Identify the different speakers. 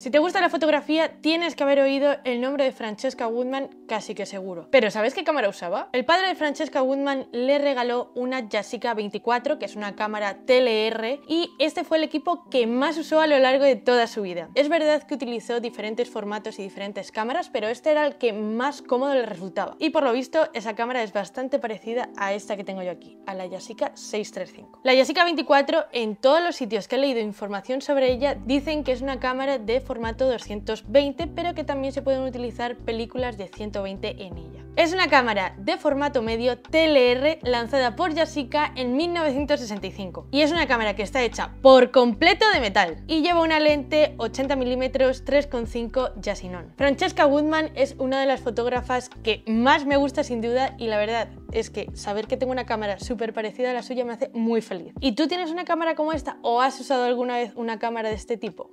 Speaker 1: Si te gusta la fotografía, tienes que haber oído el nombre de Francesca Woodman casi que seguro. Pero ¿sabes qué cámara usaba? El padre de Francesca Woodman le regaló una Yashica 24, que es una cámara TLR, y este fue el equipo que más usó a lo largo de toda su vida. Es verdad que utilizó diferentes formatos y diferentes cámaras, pero este era el que más cómodo le resultaba. Y por lo visto, esa cámara es bastante parecida a esta que tengo yo aquí, a la Yashica 635. La Yashica 24, en todos los sitios que he leído información sobre ella, dicen que es una cámara de formato 220, pero que también se pueden utilizar películas de 120 en ella. Es una cámara de formato medio TLR lanzada por Yashica en 1965 y es una cámara que está hecha por completo de metal y lleva una lente 80 mm 3.5 Yashinon. Francesca Woodman es una de las fotógrafas que más me gusta sin duda y la verdad es que saber que tengo una cámara súper parecida a la suya me hace muy feliz. ¿Y tú tienes una cámara como esta o has usado alguna vez una cámara de este tipo?